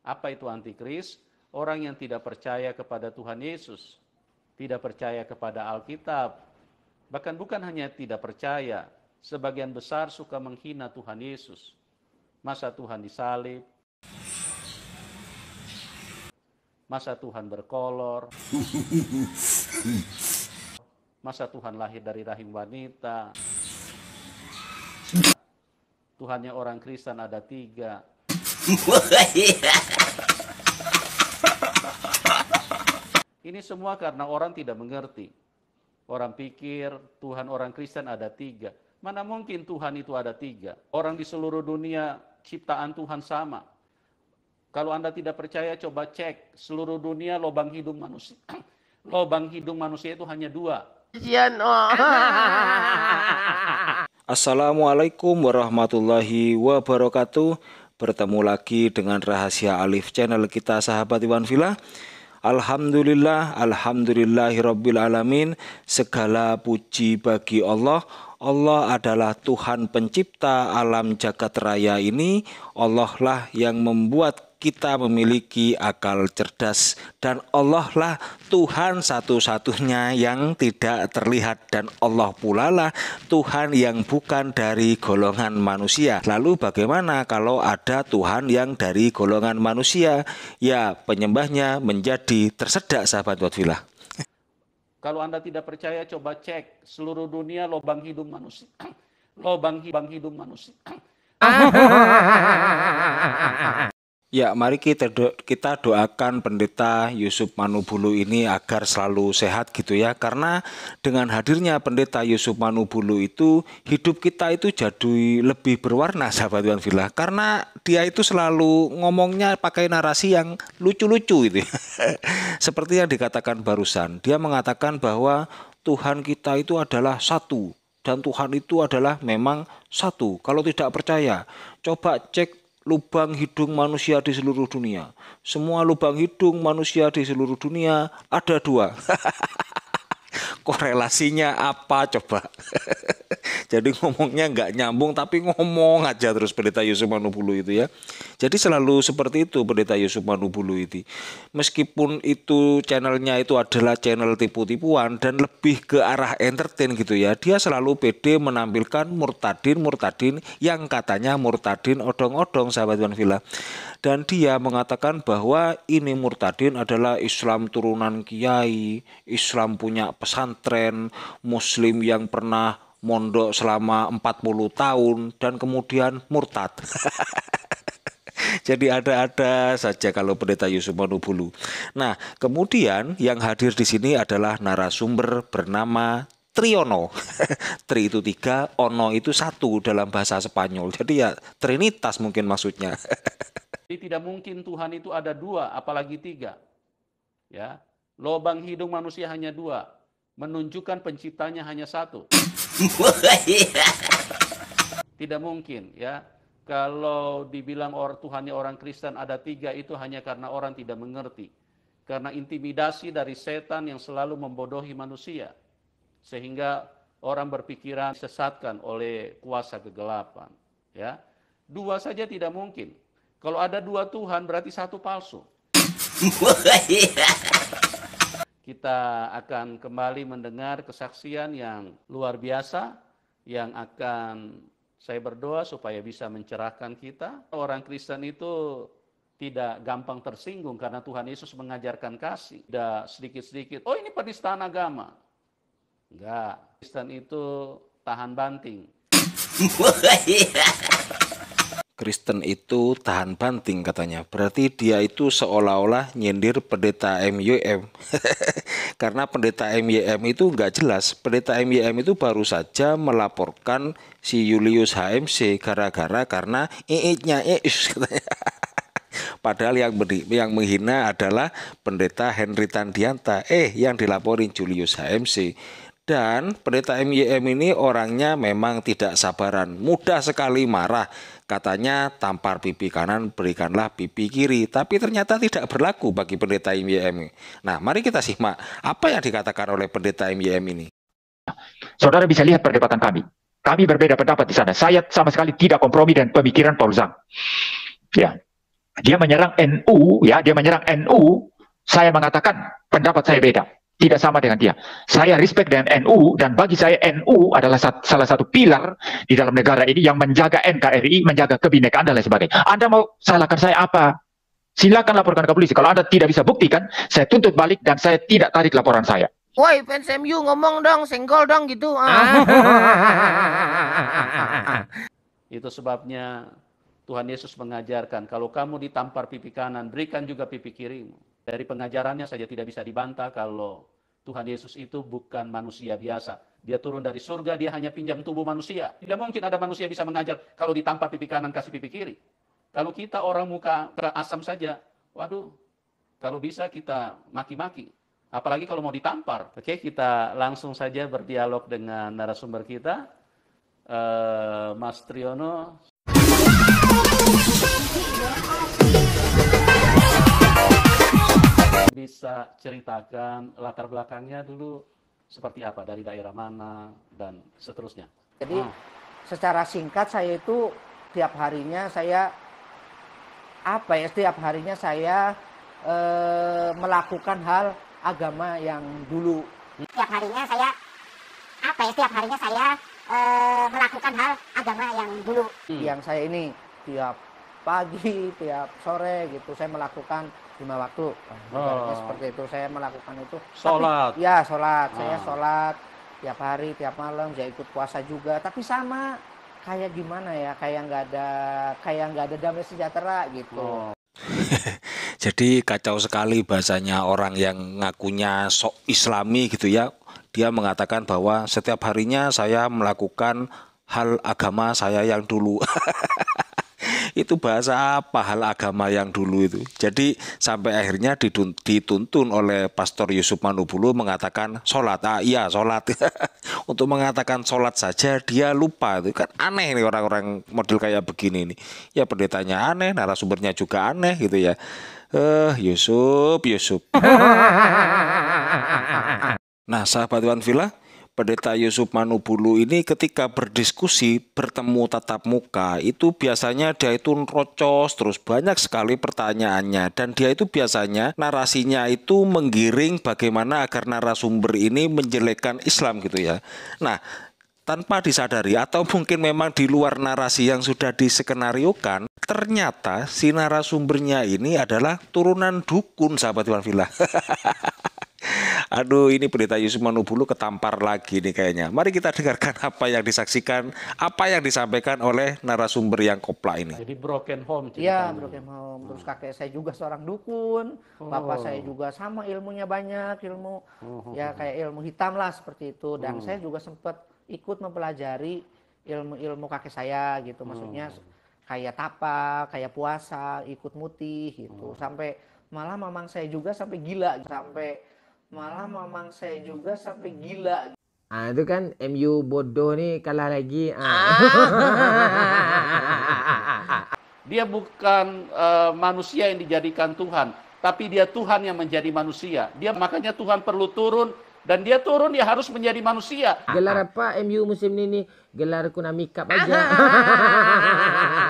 Apa itu antikris? Orang yang tidak percaya kepada Tuhan Yesus, tidak percaya kepada Alkitab, bahkan bukan hanya tidak percaya, sebagian besar suka menghina Tuhan Yesus. Masa Tuhan disalib, masa Tuhan berkolor, masa Tuhan lahir dari rahim wanita. Tuhannya orang Kristen ada tiga, ini semua karena orang tidak mengerti. Orang pikir Tuhan orang Kristen ada tiga. Mana mungkin Tuhan itu ada tiga? Orang di seluruh dunia ciptaan Tuhan sama. Kalau Anda tidak percaya, coba cek seluruh dunia lubang hidung manusia. lubang hidung manusia itu hanya dua. Oh. Assalamualaikum warahmatullahi wabarakatuh bertemu lagi dengan rahasia alif channel kita sahabat Iwan Villa. Alhamdulillah, alhamdulillahirabbil alamin. Segala puji bagi Allah. Allah adalah Tuhan pencipta alam jagat raya ini. Allah lah yang membuat kita memiliki akal cerdas dan Allah lah Tuhan satu-satunya yang tidak terlihat dan Allah pula lah Tuhan yang bukan dari golongan manusia. Lalu bagaimana kalau ada Tuhan yang dari golongan manusia? Ya, penyembahnya menjadi tersedak sahabat Watfilah. Kalau Anda tidak percaya coba cek seluruh dunia lubang hidung manusia. Lubang hidung manusia. Ah. Ya, mari kita do kita doakan pendeta Yusuf Manubulu ini agar selalu sehat gitu ya. Karena dengan hadirnya pendeta Yusuf Manubulu itu hidup kita itu jadi lebih berwarna sahabat Tuhan Villa. Karena dia itu selalu ngomongnya pakai narasi yang lucu-lucu gitu. Ya. Seperti yang dikatakan barusan, dia mengatakan bahwa Tuhan kita itu adalah satu dan Tuhan itu adalah memang satu. Kalau tidak percaya, coba cek lubang hidung manusia di seluruh dunia. Semua lubang hidung manusia di seluruh dunia ada dua. korelasinya apa coba? Jadi ngomongnya nggak nyambung tapi ngomong aja terus pendeta Yusuf Manubulu itu ya. Jadi selalu seperti itu pendeta Yusuf Manubulu itu. Meskipun itu channelnya itu adalah channel tipu-tipuan dan lebih ke arah entertain gitu ya. Dia selalu pede menampilkan murtadin-murtadin yang katanya murtadin odong-odong sahabat Tuan Villa. Dan dia mengatakan bahwa ini murtadin adalah Islam turunan kiai, Islam punya pesantren pesantren muslim yang pernah mondok selama 40 tahun dan kemudian murtad. Jadi ada-ada saja kalau pendeta Yusuf Manubulu. Nah, kemudian yang hadir di sini adalah narasumber bernama Triono. Tri itu tiga, Ono itu satu dalam bahasa Spanyol. Jadi ya Trinitas mungkin maksudnya. Jadi tidak mungkin Tuhan itu ada dua, apalagi tiga. Ya, lobang hidung manusia hanya dua, menunjukkan penciptanya hanya satu. Tidak mungkin ya. Kalau dibilang orang Tuhannya orang Kristen ada tiga itu hanya karena orang tidak mengerti. Karena intimidasi dari setan yang selalu membodohi manusia. Sehingga orang berpikiran sesatkan oleh kuasa kegelapan. Ya, Dua saja tidak mungkin. Kalau ada dua Tuhan berarti satu palsu. Kita akan kembali mendengar kesaksian yang luar biasa yang akan saya berdoa supaya bisa mencerahkan kita. Orang Kristen itu tidak gampang tersinggung karena Tuhan Yesus mengajarkan kasih. Tidak sedikit-sedikit, oh ini penistaan agama. Enggak, Kristen itu tahan banting. Kristen itu tahan banting katanya. Berarti dia itu seolah-olah nyindir pendeta MYM. Karena pendeta MYM itu nggak jelas. Pendeta MYM itu baru saja melaporkan si Julius HMC gara-gara karena iitnya iis katanya. Padahal yang yang menghina adalah pendeta Henry Tandianta. Eh, yang dilaporin Julius HMC dan pendeta MYM ini orangnya memang tidak sabaran, mudah sekali marah. Katanya tampar pipi kanan berikanlah pipi kiri, tapi ternyata tidak berlaku bagi pendeta MYM. Nah, mari kita simak apa yang dikatakan oleh pendeta MYM ini. Saudara bisa lihat perdebatan kami. Kami berbeda pendapat di sana. Saya sama sekali tidak kompromi dan pemikiran Paul Zang. Ya. Dia menyerang NU, ya, dia menyerang NU. Saya mengatakan pendapat saya beda tidak sama dengan dia. Saya respect dengan NU dan bagi saya NU adalah sat, salah satu pilar di dalam negara ini yang menjaga NKRI, menjaga kebinekaan dan lain sebagainya. Anda mau salahkan saya apa? Silakan laporkan ke polisi. Kalau Anda tidak bisa buktikan, saya tuntut balik dan saya tidak tarik laporan saya. Woi fans MU ngomong dong, senggol dong gitu. Ah. Itu sebabnya Tuhan Yesus mengajarkan, kalau kamu ditampar pipi kanan, berikan juga pipi kirimu. Dari pengajarannya saja tidak bisa dibantah kalau Tuhan Yesus itu bukan manusia biasa. Dia turun dari surga, dia hanya pinjam tubuh manusia. Tidak mungkin ada manusia bisa mengajar kalau ditampar pipi kanan, kasih pipi kiri. Kalau kita orang muka asam saja, waduh, kalau bisa kita maki-maki. Apalagi kalau mau ditampar. Oke, kita langsung saja berdialog dengan narasumber kita, eh, Mas Triono. Bisa ceritakan latar belakangnya dulu seperti apa dari daerah mana dan seterusnya. Jadi ah. secara singkat saya itu tiap harinya saya apa ya setiap harinya saya e, melakukan hal agama yang dulu. Setiap harinya saya apa ya setiap harinya saya e, melakukan hal agama yang dulu. Hmm. Yang saya ini tiap pagi, tiap sore gitu saya melakukan lima waktu oh. seperti itu saya melakukan itu sholat tapi, ya sholat Oh. saya sholat tiap hari tiap malam saya ikut puasa juga tapi sama kayak gimana ya kayak nggak ada kayak nggak ada damai sejahtera gitu oh. jadi kacau sekali bahasanya orang yang ngakunya sok islami gitu ya dia mengatakan bahwa setiap harinya saya melakukan hal agama saya yang dulu itu bahasa apa hal agama yang dulu itu. Jadi sampai akhirnya dituntun oleh Pastor Yusuf Manubulu mengatakan sholat. Ah iya sholat. Untuk mengatakan sholat saja dia lupa itu kan aneh nih orang-orang model kayak begini ini Ya pendetanya aneh, narasumbernya juga aneh gitu ya. Eh Yusuf, Yusuf. nah sahabat Wan Villa, Pendeta Yusuf Manubulu ini ketika berdiskusi bertemu tatap muka itu biasanya dia itu rocos terus banyak sekali pertanyaannya dan dia itu biasanya narasinya itu menggiring bagaimana agar narasumber ini menjelekkan Islam gitu ya. Nah, tanpa disadari atau mungkin memang di luar narasi yang sudah diskenariokan ternyata si narasumbernya ini adalah turunan dukun sahabat Iwan Villa. Aduh, ini Pendeta Yusuf Manubulu ketampar lagi nih kayaknya. Mari kita dengarkan apa yang disaksikan, apa yang disampaikan oleh narasumber yang kopla ini. Jadi broken home. Iya, broken home. Terus kakek saya juga seorang dukun, oh. bapak saya juga sama ilmunya banyak, ilmu oh. ya kayak ilmu hitam lah seperti itu. Dan oh. saya juga sempat ikut mempelajari ilmu-ilmu kakek saya gitu, maksudnya hmm. kayak tapa, kayak puasa, ikut mutih gitu. Hmm. Sampai malah mamang saya juga sampai gila, sampai malah mamang saya juga sampai gila ah itu kan MU bodoh nih kalah lagi ah. ah. dia bukan uh, manusia yang dijadikan Tuhan tapi dia Tuhan yang menjadi manusia dia makanya Tuhan perlu turun dan dia turun ya harus menjadi manusia gelar apa MU musim ini gelar kunami cup aja